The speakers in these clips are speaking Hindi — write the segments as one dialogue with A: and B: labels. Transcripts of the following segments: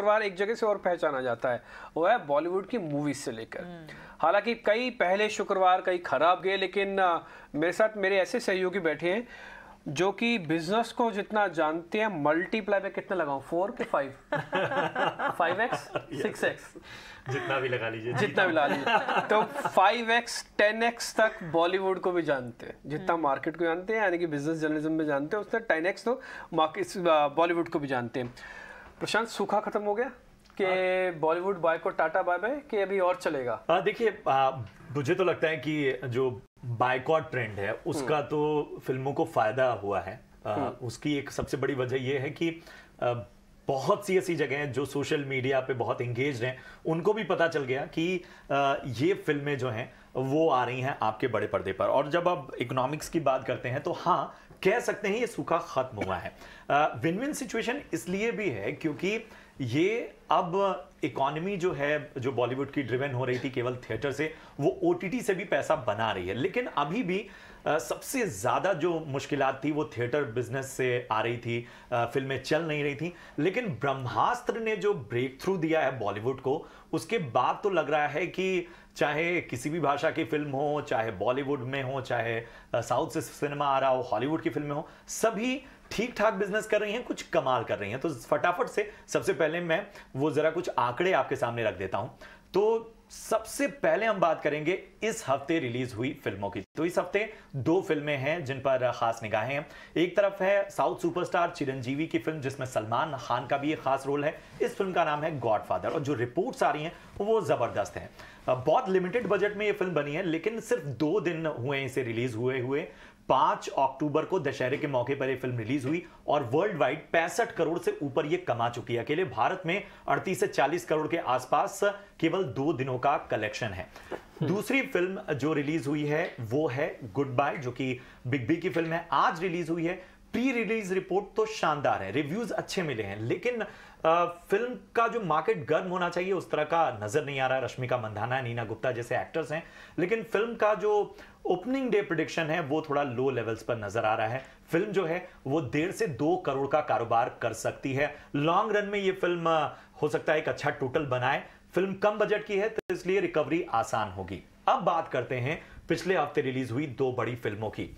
A: शुक्रवार एक जगह से और पहचाना जाता है वो है बॉलीवुड की मूवीज से लेकर हम्म। हालांकि कई पहले शुक्रवार कई खराब गए लेकिन मेरे साथ मेरे ऐसे सहयोगी बैठे हैं जो कि बिजनेस को जितना जानते हैं मल्टीप्लाई में कितना लगाऊं फोर के five five X six X जितना भी लगा लीजिए जितना भी लगा लीजिए तो फाइव एक्स टेन एक्स तक बॉलीवुड को भी जानते हैं जितना मार्केट हम्म। को जानते हैं यानी कि बिजनेस जर्नलिज्म में जानते हैं उतना टेन एक्स तो मार्केट बॉलीवुड को भी जानते हैं प्रशांत सूखा खत्म हो गया कि हाँ। बॉलीवुड बॉय को टाटा बाय बाय कि अभी और चलेगा
B: हाँ, देखिए मुझे तो लगता है कि जो बायकॉट ट्रेंड है उसका हम्म। तो फिल्मों को फायदा हुआ है आ, हम्म। उसकी एक सबसे बड़ी वजह यह है कि आ, बहुत सी ऐसी जगह हैं जो सोशल मीडिया पे बहुत इंगेज हैं उनको भी पता चल गया कि आ, ये फिल्में जो हैं वो आ रही हैं आपके बड़े पर्दे पर और जब आप इकोनॉमिक्स की बात करते हैं तो हाँ कह सकते हैं ये सूखा खत्म हुआ है विन विन सिचुएशन इसलिए भी है क्योंकि ये अब इकोनॉमी जो है जो बॉलीवुड की ड्रिवेन हो रही थी केवल थिएटर से वो ओ से भी पैसा बना रही है लेकिन अभी भी आ, सबसे ज़्यादा जो मुश्किल थी वो थिएटर बिजनेस से आ रही थी आ, फिल्में चल नहीं रही थी लेकिन ब्रह्मास्त्र ने जो ब्रेक थ्रू दिया है बॉलीवुड को उसके बाद तो लग रहा है कि चाहे किसी भी भाषा की फिल्म हो चाहे बॉलीवुड में हो चाहे साउथ से सिनेमा आ रहा हो हॉलीवुड की फिल्में हो सभी ठीक ठाक बिजनेस कर रही हैं कुछ कमाल कर रही हैं तो फटाफट से सबसे पहले मैं वो ज़रा कुछ आंकड़े आपके सामने रख देता हूं तो सबसे पहले हम बात करेंगे इस हफ्ते रिलीज हुई फिल्मों की तो इस हफ्ते दो फिल्में हैं जिन पर खास निगाहें हैं एक तरफ है साउथ सुपरस्टार चिरंजीवी की फिल्म जिसमें सलमान खान का भी एक खास रोल है इस फिल्म का नाम है गॉडफादर और जो रिपोर्ट्स आ रही हैं वो ज़बरदस्त हैं बहुत लिमिटेड बजट में ये फिल्म बनी है लेकिन सिर्फ दो दिन हुए इसे रिलीज हुए हुए पांच अक्टूबर को दशहरे के मौके पर यह फिल्म रिलीज हुई और वर्ल्ड वाइड पैंसठ करोड़ से ऊपर यह कमा चुकी है अकेले भारत में अड़तीस से चालीस करोड़ के आसपास केवल दो दिनों का कलेक्शन है हम्म। दूसरी फिल्म जो रिलीज हुई है वो है गुड बाय जो कि बिग बी की फिल्म है आज रिलीज हुई है प्री रिलीज रिपोर्ट तो शानदार है रिव्यूज अच्छे मिले हैं लेकिन फिल्म का जो मार्केट गर्म होना चाहिए उस तरह का नजर नहीं आ रहा है रश्मिका मंधाना नीना गुप्ता जैसे एक्टर्स हैं लेकिन फिल्म का जो ओपनिंग डे प्रोडिक्शन है वो थोड़ा लो लेवल्स पर नजर आ रहा है फिल्म जो है वो डेढ़ से दो करोड़ का कारोबार कर सकती है लॉन्ग रन में ये फिल्म हो सकता है एक अच्छा टोटल बनाए फिल्म कम बजट की है तो इसलिए रिकवरी आसान होगी अब बात करते हैं पिछले हफ्ते रिलीज हुई दो बड़ी फिल्मों की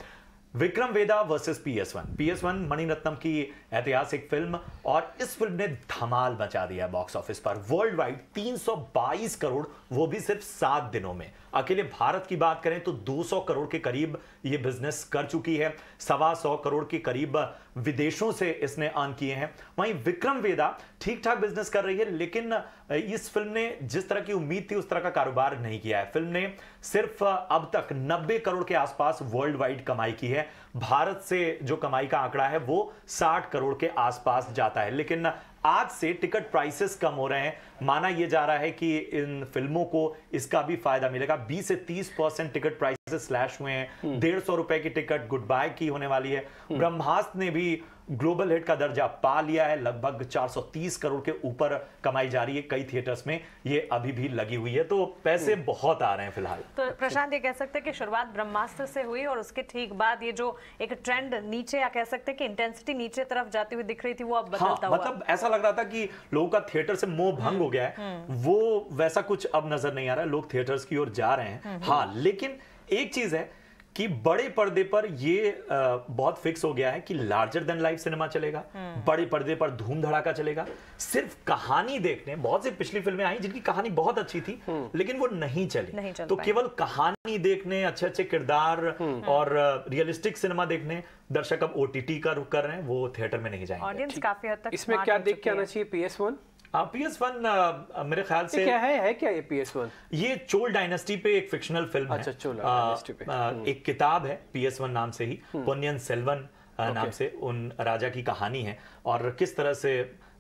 B: Vikram Vedha versus PS one PS one Mani Ratnam की ऐतिहासिक फिल्म और इस फिल्म ने धमाल मचा दिया बॉक्स ऑफिस पर वर्ल्ड वाइड 322 करोड़ वो भी सिर्फ सात दिनों में अकेले भारत की बात करें तो 200 करोड़ के करीब ये बिजनेस कर चुकी है सवा सौ करोड़ के करीब विदेशों से इसने अर्न किए हैं वहीं विक्रम वेदा ठीक ठाक बिजनेस कर रही है लेकिन इस फिल्म ने जिस तरह की उम्मीद थी उस तरह का कारोबार नहीं किया है फिल्म ने सिर्फ अब तक 90 करोड़ के आसपास वर्ल्ड वाइड कमाई की है भारत से जो कमाई का आंकड़ा है वो 60 करोड़ के आसपास जाता है लेकिन आज से टिकट प्राइसेस कम हो रहे हैं माना यह जा रहा है कि इन फिल्मों को इसका भी फायदा मिलेगा 20 से 30 परसेंट टिकट प्राइसेस स्लैश हुए हैं हम्म। डेढ़ सौ रुपए की टिकट गुड बाय की होने वाली है हम्म। ब्रह्मास्त्र ने भी ग्लोबल हिट का दर्जा पा लिया है लगभग 430 करोड़ के ऊपर कमाई जा रही है कई थिएटर्स में ये अभी भी लगी हुई है तो पैसे हम्म। बहुत आ रहे हैं फिलहाल
C: तो प्रशांत ये कह सकते हैं कि शुरुआत ब्रह्मास्त्र से हुई और उसके ठीक बाद ये जो एक ट्रेंड नीचे या कह सकते हैं कि इंटेंसिटी नीचे तरफ जाती हुई दिख रही थी वो अब हाँ, बदलता हाँ, मतलब
B: ऐसा लग रहा था कि लोगों का थिएटर से मोह भंग हो गया है हम्म। हम्म। वो वैसा कुछ अब नजर नहीं आ रहा है लोग थिएटर्स की ओर जा रहे हैं हाँ लेकिन एक चीज है कि बड़े पर्दे पर ये बहुत फिक्स हो गया है कि लार्जर देन लाइफ सिनेमा चलेगा हम्म। बड़े पर्दे पर धूम धड़ाका चलेगा सिर्फ कहानी देखने बहुत सी पिछली फिल्में आई जिनकी कहानी बहुत अच्छी थी हम्म। लेकिन वो नहीं चली नहीं तो केवल कहानी देखने अच्छे अच्छे किरदार हम्म। और रियलिस्टिक सिनेमा देखने दर्शक अब ओटीटी का रुख कर रहे हैं वो थिएटर में नहीं जाएंगे
C: ऑडियंस काफी हद तक इसमें क्या
B: देख के आना चाहिए PS one P S one मेरे ख्याल से क्या है, है क्या ये पी एस वन ये चोल डायनेस्टी पे एक फिक्शनल फिल्म अच्छा, है चोल uh, डायनेस्टी पे uh, हम्म। एक किताब है पी एस वन नाम से ही हम्म। पोनियन सेल्वन uh, नाम से उन राजा की कहानी है और किस तरह से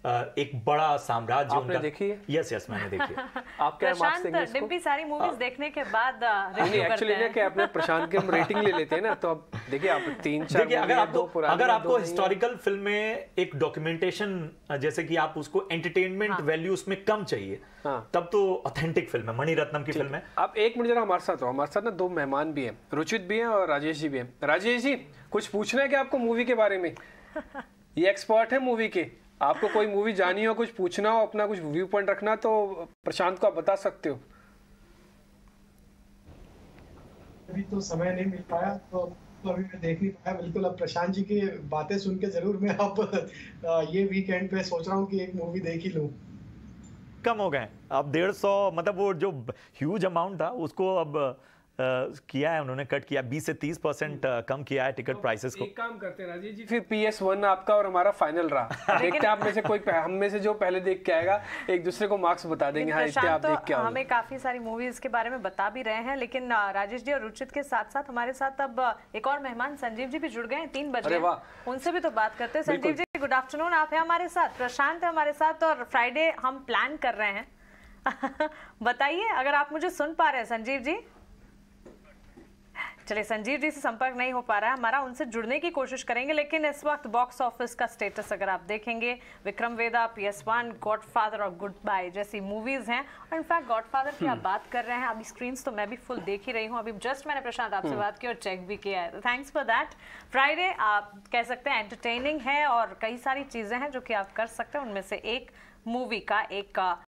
B: एक बड़ा साम्राज्य आपने देखी है यस यस मैंने देखी आप क्या मार्क्स देंगे इसको डिम्पी
C: सारी मूवीज हाँ। देखने के बाद नहीं एक्चुअली क्या कि
A: अपने प्रशांत के हम रेटिंग ले लेते हैं ना तो अब देखिए आप तीन चार देखिए अगर आपको अगर आपको
B: हिस्टोरिकल फिल्म में एक डॉक्यूमेंटेशन जैसे कि आप उसको एंटरटेनमेंट वैल्यू हाँ। उसमें कम चाहिए हाँ। तब तो ऑथेंटिक फिल्म है मणिरत्नम की फिल्म है अब एक मिनट जरा हमारे साथ हो
A: हमारे साथ ना दो मेहमान भी हैं रुचित भी हैं और राजेश जी भी हैं राजेश जी कुछ पूछना है क्या आपको मूवी के बारे में ये एक्सपर्ट है मूवी के आपको कोई मूवी जानी हो कुछ पूछना हो अपना कुछ व्यू पॉइंट रखना तो प्रशांत को आप बता सकते हो अभी तो समय नहीं मिल पाया तो तो अभी मैं देख नहीं पाया बिल्कुल अब प्रशांत जी की बातें सुन के जरूर मैं अब ये वीकेंड पे सोच रहा हूँ कि एक मूवी देख ही लूँ
B: कम हो गए अब डेढ़ सौ मतलब वो जो ह्यूज अमाउंट था उसको अब किया है उन्होंने कट किया 20 से 30 परसेंट कम किया है टिकट तो प्राइसेस को एक
A: काम करते राजीव जी फिर पी एस वन आपका और हमारा फाइनल रहा देखते आप में से कोई
B: हम में से जो पहले देख के
A: आएगा एक दूसरे को मार्क्स बता देंगे हाँ, तो आप देख के हमें
C: काफी सारी मूवीज के बारे में बता भी रहे हैं लेकिन राजेश जी और रुचित के साथ साथ हमारे साथ अब एक और मेहमान संजीव जी भी जुड़ गए हैं तीन बजे उनसे भी तो बात करते हैं संजीव जी गुड आफ्टरनून आप है हमारे साथ प्रशांत है हमारे साथ और फ्राइडे हम प्लान कर रहे हैं बताइए अगर आप मुझे सुन पा रहे हैं संजीव जी चलिए संजीव जी से संपर्क नहीं हो पा रहा है हमारा उनसे जुड़ने की कोशिश करेंगे लेकिन इस वक्त बॉक्स ऑफिस का स्टेटस अगर आप देखेंगे Vikram Vedha P S one father और गुड बाय जैसी मूवीज हैं और इनफैक्ट गॉडफादर की आप हम्म। बात कर रहे हैं अभी स्क्रीन तो मैं भी फुल देख ही रही हूँ अभी जस्ट मैंने प्रशांत आपसे हम्म। बात की और चेक भी किया है तो थैंक्स फॉर दैट फ्राइडे आप कह सकते हैं एंटरटेनिंग है और कई सारी चीज़ें हैं जो कि आप कर सकते हैं उनमें से एक मूवी का एक का